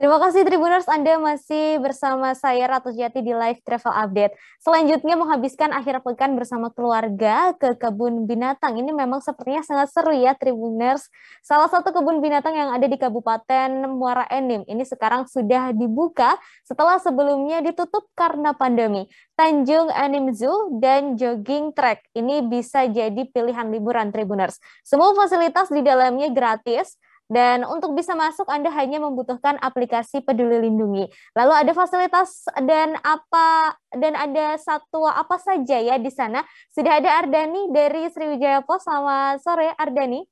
Terima kasih Tribuners Anda masih bersama saya Ratu Jati di Live Travel Update. Selanjutnya menghabiskan akhir pekan bersama keluarga ke kebun binatang. Ini memang sepertinya sangat seru ya Tribuners. Salah satu kebun binatang yang ada di Kabupaten Muara Enim ini sekarang sudah dibuka setelah sebelumnya ditutup karena pandemi. Tanjung Enim Zoo dan jogging track ini bisa jadi pilihan liburan Tribuners. Semua fasilitas di dalamnya gratis dan untuk bisa masuk, Anda hanya membutuhkan aplikasi Peduli Lindungi. Lalu ada fasilitas dan apa dan ada satu apa saja ya di sana? Sudah ada Ardani dari Sriwijaya Pos. Selamat sore, Ardani.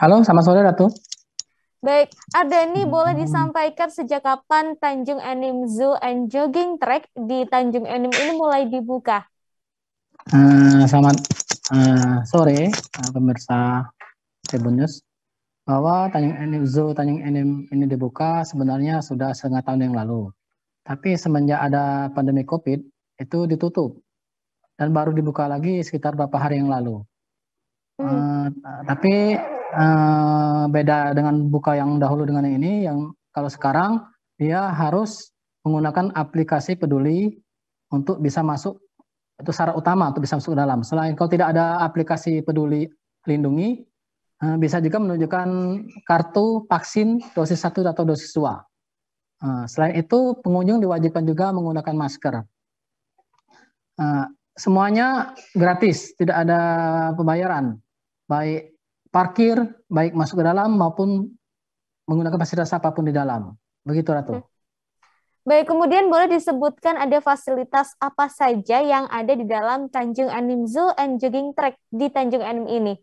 Halo, selamat sore Ratu. Baik, Ardani boleh disampaikan sejak kapan Tanjung Enim Zoo and Jogging Track di Tanjung Enim ini mulai dibuka? Hmm, selamat uh, sore uh, pemirsa Tribun bahwa Tanjung Enim Zoo Tanjung Enim ini dibuka sebenarnya sudah setengah tahun yang lalu. Tapi semenjak ada pandemi COVID itu ditutup dan baru dibuka lagi sekitar beberapa hari yang lalu. Hmm. Uh, tapi uh, beda dengan buka yang dahulu dengan yang ini, yang kalau sekarang dia harus menggunakan aplikasi peduli untuk bisa masuk itu syarat utama untuk bisa masuk ke dalam. Selain kalau tidak ada aplikasi peduli lindungi, eh, bisa juga menunjukkan kartu vaksin dosis satu atau dosis dua. Eh, selain itu, pengunjung diwajibkan juga menggunakan masker. Eh, semuanya gratis, tidak ada pembayaran. Baik parkir, baik masuk ke dalam maupun menggunakan fasilitas apapun di dalam. Begitu Ratu. Hmm. Baik, kemudian boleh disebutkan ada fasilitas apa saja yang ada di dalam Tanjung Anim Zoo and Jogging Track di Tanjung Anim ini?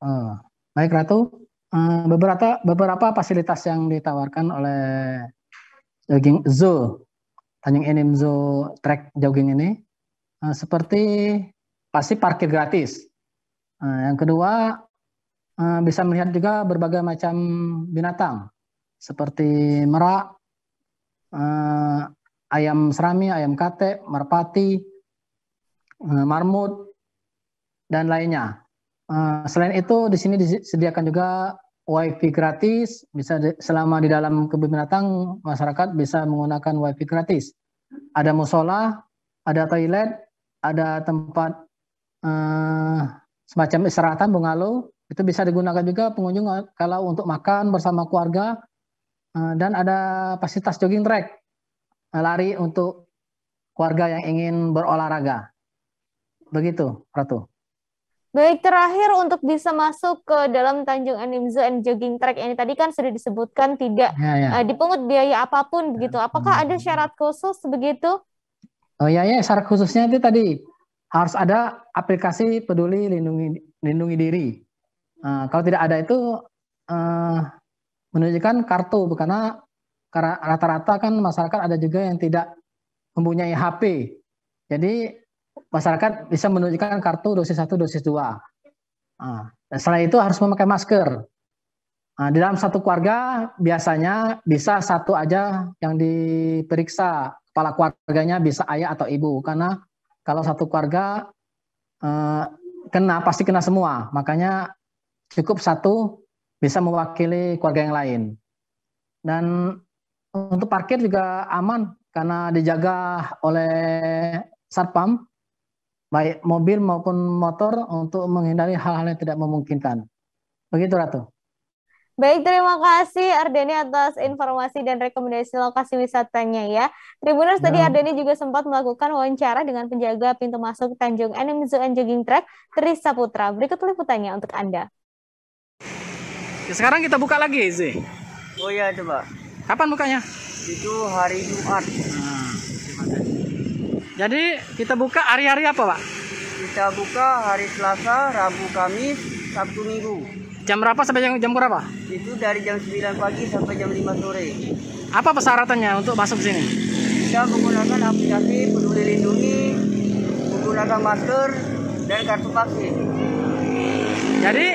Ah, baik Ratu, ah, beberapa beberapa fasilitas yang ditawarkan oleh Jogging Zoo, Tanjung Anim Zoo Track Jogging ini, ah, seperti pasti parkir gratis. yang kedua, bisa melihat juga berbagai macam binatang, seperti merak, uh, ayam serami, ayam kate, merpati, uh, marmut, dan lainnya. Uh, selain itu, di sini disediakan juga WiFi gratis. Bisa di, selama di dalam kebun binatang, masyarakat bisa menggunakan WiFi gratis. Ada musola, ada toilet, ada tempat uh, semacam istirahatan bungalow. Itu bisa digunakan juga pengunjung kalau untuk makan bersama keluarga Eh, dan ada fasilitas jogging track eh, lari untuk keluarga yang ingin berolahraga. Begitu, Ratu. Baik, terakhir untuk bisa masuk ke dalam Tanjung Enim Zoo and Jogging Track ini tadi kan sudah disebutkan tidak ya, ya. Eh, dipungut biaya apapun begitu. Ya. Apakah ada syarat khusus begitu? Oh ya ya, syarat khususnya itu tadi harus ada aplikasi peduli lindungi lindungi diri. Uh, kalau tidak ada itu uh, menunjukkan kartu karena rata-rata kan masyarakat ada juga yang tidak mempunyai HP. Jadi masyarakat bisa menunjukkan kartu dosis 1, dosis 2. Nah, setelah itu harus memakai masker. Nah, di dalam satu keluarga biasanya bisa satu aja yang diperiksa kepala keluarganya bisa ayah atau ibu karena kalau satu keluarga eh, kena pasti kena semua makanya cukup satu bisa mewakili keluarga yang lain. Dan untuk parkir juga aman karena dijaga oleh satpam baik mobil maupun motor untuk menghindari hal-hal yang tidak memungkinkan. Begitu Ratu. Baik, terima kasih Ardeni atas informasi dan rekomendasi lokasi wisatanya ya. Tribuners, tadi ya. Ardeni juga sempat melakukan wawancara dengan penjaga pintu masuk Tanjung Enem Zoo and Jogging Track, Tris Saputra. Berikut liputannya untuk Anda. Ya, sekarang kita buka lagi, sih Oh iya, coba. Kapan bukanya? Itu hari Jumat. Nah, Jadi kita buka hari-hari apa, Pak? Kita buka hari Selasa, Rabu, Kamis, Sabtu, Minggu. Jam berapa sampai jam, jam berapa? Itu dari jam 9 pagi sampai jam 5 sore. Apa persyaratannya untuk masuk sini? Kita menggunakan aplikasi Peduli Lindungi, menggunakan masker dan kartu vaksin. Jadi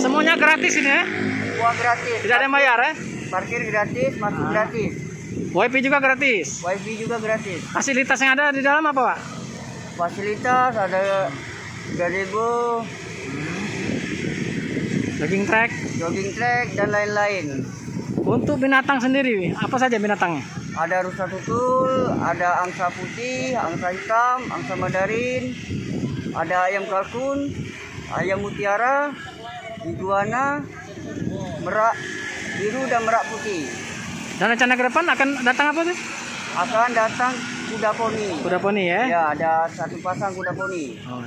semuanya gratis ini ya? uang gratis tidak ada yang bayar ya parkir gratis masuk ah. gratis wifi juga gratis wifi juga gratis fasilitas yang ada di dalam apa pak fasilitas ada gazebo jogging track jogging track dan lain-lain untuk binatang sendiri apa saja binatangnya ada rusa tutul ada angsa putih angsa hitam angsa mandarin ada ayam kalkun ayam mutiara iguana merak biru dan merak putih. Dan rencana ke depan akan datang apa sih? Akan datang kuda poni. Kuda poni ya? Ya, ada satu pasang kuda poni. Oh.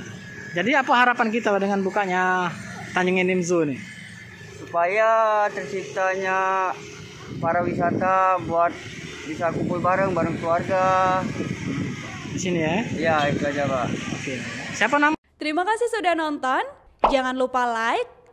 Jadi apa harapan kita dengan bukanya Tanjung Enim Zoo nih? Supaya terciptanya para wisata buat bisa kumpul bareng bareng keluarga. Di sini ya? Ya, itu aja, Pak. Oke. Siapa nama? Terima kasih sudah nonton. Jangan lupa like,